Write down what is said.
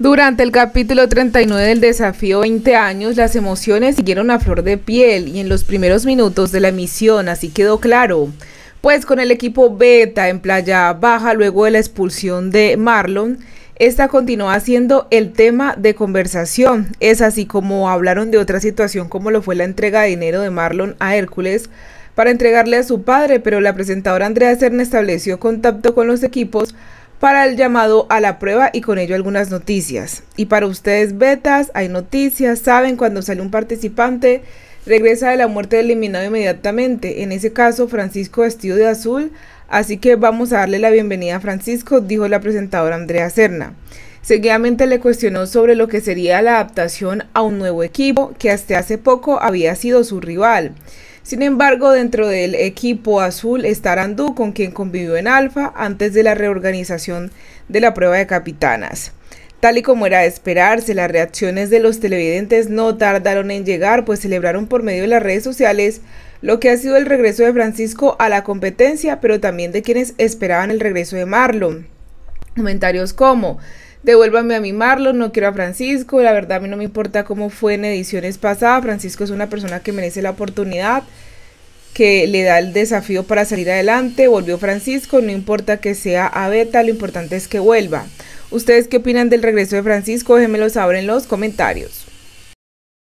Durante el capítulo 39 del desafío 20 años, las emociones siguieron a flor de piel y en los primeros minutos de la emisión así quedó claro. Pues con el equipo Beta en Playa Baja luego de la expulsión de Marlon, esta continuó siendo el tema de conversación. Es así como hablaron de otra situación como lo fue la entrega de dinero de Marlon a Hércules para entregarle a su padre, pero la presentadora Andrea Cern estableció contacto con los equipos para el llamado a la prueba y con ello algunas noticias. Y para ustedes betas, hay noticias, saben cuando sale un participante regresa de la muerte eliminado inmediatamente, en ese caso Francisco vestido de azul, así que vamos a darle la bienvenida a Francisco, dijo la presentadora Andrea Serna. Seguidamente le cuestionó sobre lo que sería la adaptación a un nuevo equipo que hasta hace poco había sido su rival. Sin embargo, dentro del equipo azul está Arandú, con quien convivió en Alfa antes de la reorganización de la prueba de capitanas. Tal y como era de esperarse, las reacciones de los televidentes no tardaron en llegar, pues celebraron por medio de las redes sociales lo que ha sido el regreso de Francisco a la competencia, pero también de quienes esperaban el regreso de Marlon. Comentarios como, devuélvame a mi Marlon, no quiero a Francisco, la verdad a mí no me importa cómo fue en ediciones pasadas, Francisco es una persona que merece la oportunidad, que le da el desafío para salir adelante, volvió Francisco, no importa que sea a beta, lo importante es que vuelva. ¿Ustedes qué opinan del regreso de Francisco? Déjenmelo saber en los comentarios.